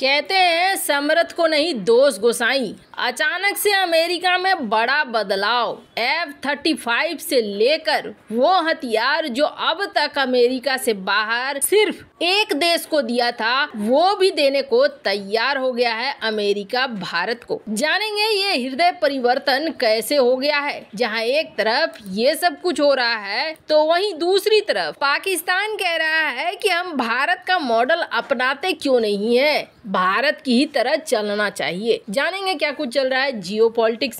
कहते हैं समरथ को नहीं दोष गोसाई अचानक से अमेरिका में बड़ा बदलाव एफ थर्टी फाइव से लेकर वो हथियार जो अब तक अमेरिका से बाहर सिर्फ एक देश को दिया था वो भी देने को तैयार हो गया है अमेरिका भारत को जानेंगे ये हृदय परिवर्तन कैसे हो गया है जहाँ एक तरफ ये सब कुछ हो रहा है तो वहीं दूसरी तरफ पाकिस्तान कह रहा है कि हम भारत का मॉडल अपनाते क्यों नहीं है भारत की ही तरह चलना चाहिए जानेंगे क्या कुछ चल रहा है जियो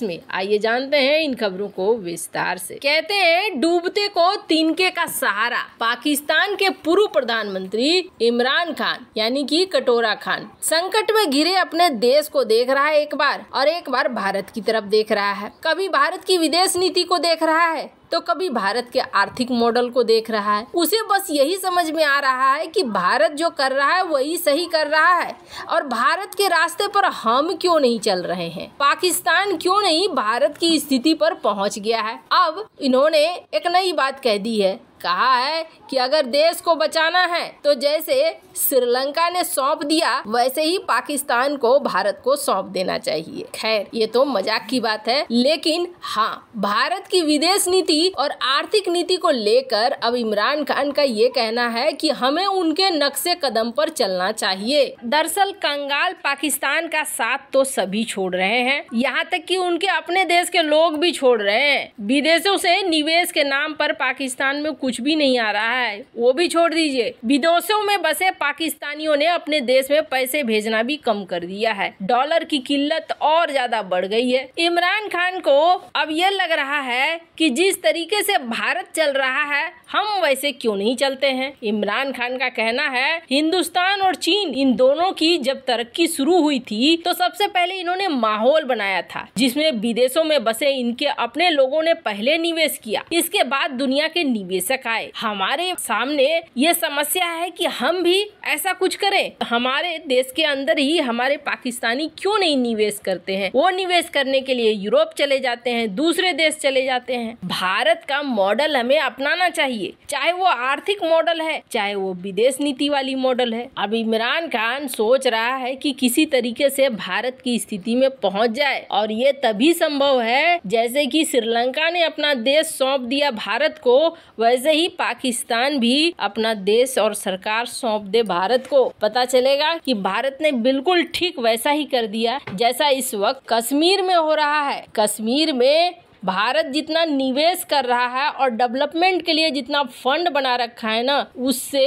में आइए जानते हैं इन खबरों को विस्तार से कहते हैं डूबते को तिनके का सहारा पाकिस्तान के पूर्व प्रधानमंत्री इमरान खान यानी कि कटोरा खान संकट में घिरे अपने देश को देख रहा है एक बार और एक बार भारत की तरफ देख रहा है कभी भारत की विदेश नीति को देख रहा है तो कभी भारत के आर्थिक मॉडल को देख रहा है उसे बस यही समझ में आ रहा है कि भारत जो कर रहा है वही सही कर रहा है और भारत के रास्ते पर हम क्यों नहीं चल रहे हैं पाकिस्तान क्यों नहीं भारत की स्थिति पर पहुंच गया है अब इन्होंने एक नई बात कह दी है कहा है कि अगर देश को बचाना है तो जैसे श्रीलंका ने सौंप दिया वैसे ही पाकिस्तान को भारत को सौंप देना चाहिए खैर ये तो मजाक की बात है लेकिन हाँ भारत की विदेश नीति और आर्थिक नीति को लेकर अब इमरान खान का ये कहना है कि हमें उनके नक्शे कदम पर चलना चाहिए दरअसल कंगाल पाकिस्तान का साथ तो सभी छोड़ रहे हैं यहाँ तक कि उनके अपने देश के लोग भी छोड़ रहे हैं विदेशों से निवेश के नाम पर पाकिस्तान में कुछ भी नहीं आ रहा है वो भी छोड़ दीजिए विदेशों में बसे पाकिस्तानियों ने अपने देश में पैसे भेजना भी कम कर दिया है डॉलर की किल्लत और ज्यादा बढ़ गई है इमरान खान को अब यह लग रहा है कि जिस तरीके से भारत चल रहा है हम वैसे क्यों नहीं चलते हैं इमरान खान का कहना है हिंदुस्तान और चीन इन दोनों की जब तरक्की शुरू हुई थी तो सबसे पहले इन्होंने माहौल बनाया था जिसमें विदेशों में बसे इनके अपने लोगों ने पहले निवेश किया इसके बाद दुनिया के निवेशक तक आए हमारे सामने ये समस्या है कि हम भी ऐसा कुछ करें हमारे देश के अंदर ही हमारे पाकिस्तानी क्यों नहीं निवेश करते हैं वो निवेश करने के लिए यूरोप चले जाते हैं दूसरे देश चले जाते हैं भारत का मॉडल हमें अपनाना चाहिए चाहे वो आर्थिक मॉडल है चाहे वो विदेश नीति वाली मॉडल है अब इमरान खान सोच रहा है कि किसी तरीके से भारत की स्थिति में पहुंच जाए और ये तभी संभव है जैसे कि श्रीलंका ने अपना देश सौंप दिया भारत को वैसे ऐसे ही पाकिस्तान भी अपना देश और सरकार सौंप दे भारत को पता चलेगा कि भारत ने बिल्कुल ठीक वैसा ही कर दिया जैसा इस वक्त कश्मीर में हो रहा है कश्मीर में भारत जितना निवेश कर रहा है और डेवलपमेंट के लिए जितना फंड बना रखा है ना उससे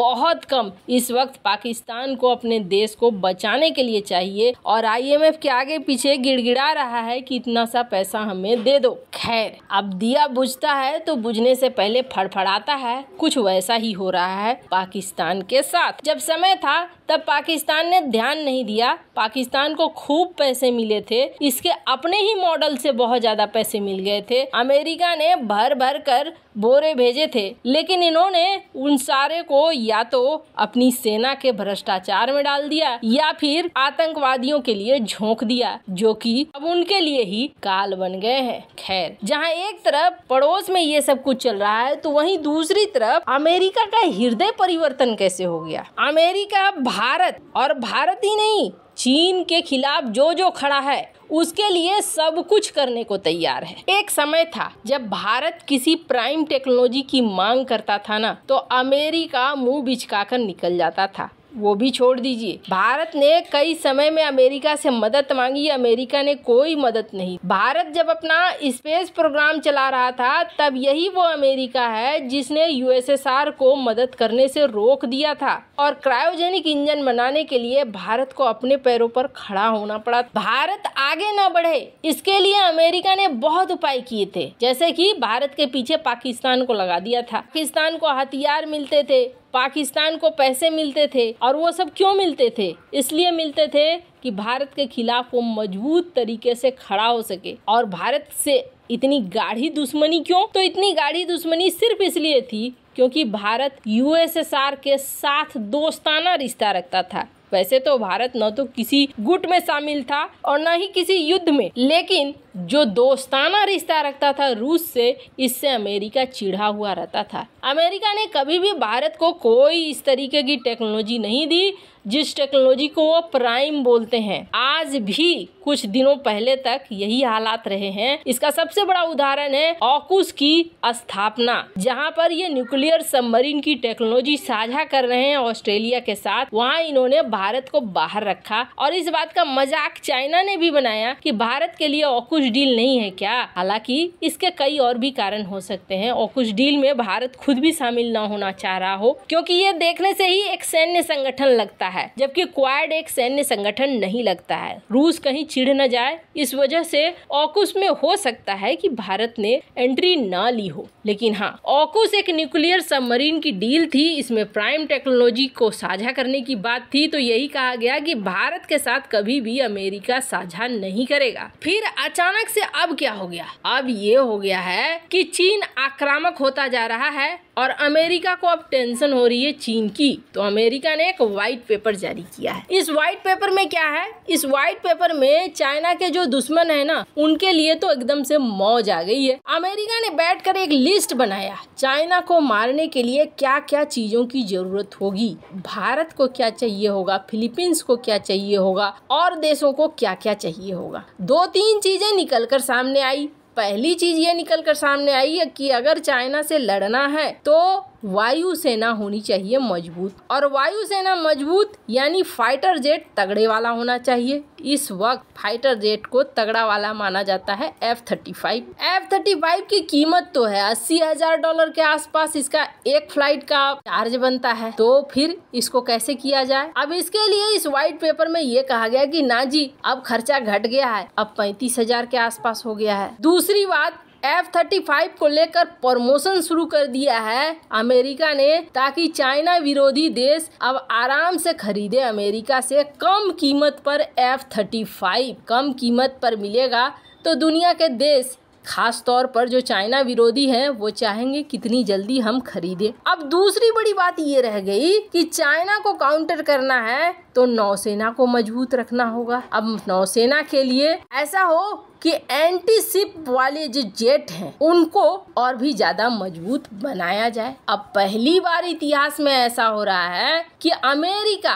बहुत कम इस वक्त पाकिस्तान को अपने देश को बचाने के लिए चाहिए और आईएमएफ के आगे पीछे गिड़गिड़ा रहा है कि इतना सा पैसा हमें दे दो खैर अब दिया बुझता है तो बुझने से पहले फड़फड़ाता है कुछ वैसा ही हो रहा है पाकिस्तान के साथ जब समय था तब पाकिस्तान ने ध्यान नहीं दिया पाकिस्तान को खूब पैसे मिले थे इसके अपने ही मॉडल से बहुत ज्यादा पैसे से मिल गए थे अमेरिका ने भर भर कर बोरे भेजे थे लेकिन इन्होंने उन सारे को या तो अपनी सेना के भ्रष्टाचार में डाल दिया या फिर आतंकवादियों के लिए झोंक दिया जो कि अब उनके लिए ही काल बन गए हैं खैर जहां एक तरफ पड़ोस में ये सब कुछ चल रहा है तो वहीं दूसरी तरफ अमेरिका का हृदय परिवर्तन कैसे हो गया अमेरिका भारत और भारत ही नहीं चीन के खिलाफ जो जो खड़ा है उसके लिए सब कुछ करने को तैयार है एक समय था जब भारत किसी प्राइम टेक्नोलॉजी की मांग करता था ना तो अमेरिका मुंह बिचकाकर निकल जाता था वो भी छोड़ दीजिए भारत ने कई समय में अमेरिका से मदद मांगी अमेरिका ने कोई मदद नहीं भारत जब अपना स्पेस प्रोग्राम चला रहा था तब यही वो अमेरिका है जिसने यूएसएसआर को मदद करने से रोक दिया था और क्रायोजेनिक इंजन बनाने के लिए भारत को अपने पैरों पर खड़ा होना पड़ा भारत आगे न बढ़े इसके लिए अमेरिका ने बहुत उपाय किए थे जैसे की भारत के पीछे पाकिस्तान को लगा दिया था पाकिस्तान को हथियार मिलते थे पाकिस्तान को पैसे मिलते थे और वो सब क्यों मिलते थे इसलिए मिलते थे कि भारत के खिलाफ वो मजबूत तरीके से खड़ा हो सके और भारत से इतनी गाढ़ी दुश्मनी क्यों तो इतनी गाढ़ी दुश्मनी सिर्फ इसलिए थी क्योंकि भारत यूएसएसआर के साथ दोस्ताना रिश्ता रखता था वैसे तो भारत न तो किसी गुट में शामिल था और न ही किसी युद्ध में लेकिन जो दोस्ताना रिश्ता रखता था रूस से इससे अमेरिका चिढ़ा हुआ रहता था अमेरिका ने कभी भी भारत को कोई इस तरीके की टेक्नोलॉजी नहीं दी जिस टेक्नोलॉजी को वो प्राइम बोलते हैं आज भी कुछ दिनों पहले तक यही हालात रहे हैं इसका सबसे बड़ा उदाहरण है ऑकुस की स्थापना जहां पर ये न्यूक्लियर सबमरीन की टेक्नोलॉजी साझा कर रहे हैं ऑस्ट्रेलिया के साथ वहां इन्होंने भारत को बाहर रखा और इस बात का मजाक चाइना ने भी बनाया कि भारत के लिए ऑकुस कुछ डील नहीं है क्या हालांकि इसके कई और भी कारण हो सकते हैं और कुछ डील में भारत खुद भी शामिल न होना चाह रहा हो क्योंकि ये देखने से ही एक सैन्य संगठन लगता है जबकि क्वाड एक सैन्य संगठन नहीं लगता है रूस कहीं चिढ़ न जाए इस वजह से ऑकुस में हो सकता है कि भारत ने एंट्री न ली हो लेकिन हाँ ऑकुस एक न्यूक्लियर सबमरीन की डील थी इसमें प्राइम टेक्नोलॉजी को साझा करने की बात थी तो यही कहा गया कि भारत के साथ कभी भी अमेरिका साझा नहीं करेगा फिर अचानक अचानक से अब क्या हो गया अब ये हो गया है कि चीन आक्रामक होता जा रहा है और अमेरिका को अब टेंशन हो रही है चीन की तो अमेरिका ने एक व्हाइट पेपर जारी किया है इस व्हाइट पेपर में क्या है इस व्हाइट पेपर में चाइना के जो दुश्मन है ना उनके लिए तो एकदम से मौज आ गई है अमेरिका ने कर एक लिस्ट बनाया चाइना को मारने के लिए क्या क्या चीजों की जरूरत होगी भारत को क्या चाहिए होगा फिलीपींस को क्या चाहिए होगा और देशों को क्या क्या चाहिए होगा दो तीन चीजें निकल कर सामने आई पहली चीज ये निकल कर सामने आई कि अगर चाइना से लड़ना है तो वायु सेना होनी चाहिए मजबूत और वायुसेना मजबूत यानी फाइटर जेट तगड़े वाला होना चाहिए इस वक्त फाइटर जेट को तगड़ा वाला माना जाता है F thirty five F thirty five की कीमत तो है अस्सी हजार डॉलर के आसपास इसका एक फ्लाइट का चार्ज बनता है तो फिर इसको कैसे किया जाए अब इसके लिए इस व्हाइट पेपर में ये कहा गया की ना जी अब खर्चा घट गया है अब पैंतीस हजार के आसपास हो गया है दूसरी बात एफ थर्टी फाइव को लेकर प्रमोशन शुरू कर दिया है अमेरिका ने ताकि चाइना विरोधी देश अब आराम से खरीदे अमेरिका से कम कीमत पर एफ थर्टी फाइव कम कीमत पर मिलेगा तो दुनिया के देश खास तौर पर जो चाइना विरोधी हैं वो चाहेंगे कितनी जल्दी हम खरीदें अब दूसरी बड़ी बात ये रह गई कि चाइना को काउंटर करना है तो नौसेना को मजबूत रखना होगा अब नौसेना के लिए ऐसा हो कि एंटी सिप वाले जो जेट हैं उनको और भी ज्यादा मजबूत बनाया जाए अब पहली बार इतिहास में ऐसा हो रहा है कि अमेरिका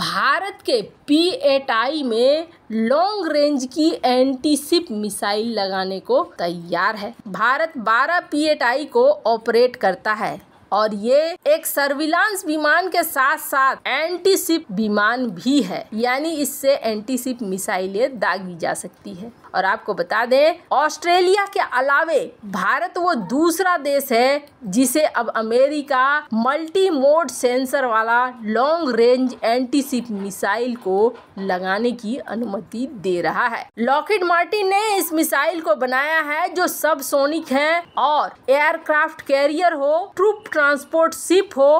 भारत के पी एट आई में लॉन्ग रेंज की एंटी सिप मिसाइल लगाने को तैयार है भारत 12 पी एट आई को ऑपरेट करता है और ये एक सर्विलांस विमान के साथ साथ एंटी विमान भी है यानी इससे एंटी मिसाइलें दागी जा सकती है और आपको बता दें ऑस्ट्रेलिया के अलावे भारत वो दूसरा देश है जिसे अब अमेरिका मल्टी मोड सेंसर वाला लॉन्ग रेंज एंटीसिप मिसाइल को लगाने की अनुमति दे रहा है लॉकेट मार्टिन ने इस मिसाइल को बनाया है जो सब सोनिक है और एयरक्राफ्ट कैरियर हो ट्रूप ट्रांसपोर्ट शिप हो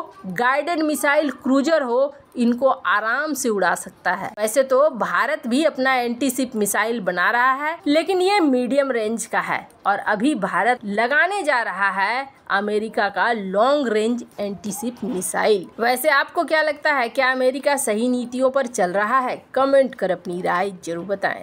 गाइडेड मिसाइल क्रूजर हो इनको आराम से उड़ा सकता है वैसे तो भारत भी अपना एंटीशिप मिसाइल बना रहा है लेकिन ये मीडियम रेंज का है और अभी भारत लगाने जा रहा है अमेरिका का लॉन्ग रेंज एंटीशिप मिसाइल वैसे आपको क्या लगता है क्या अमेरिका सही नीतियों पर चल रहा है कमेंट कर अपनी राय जरूर बताएं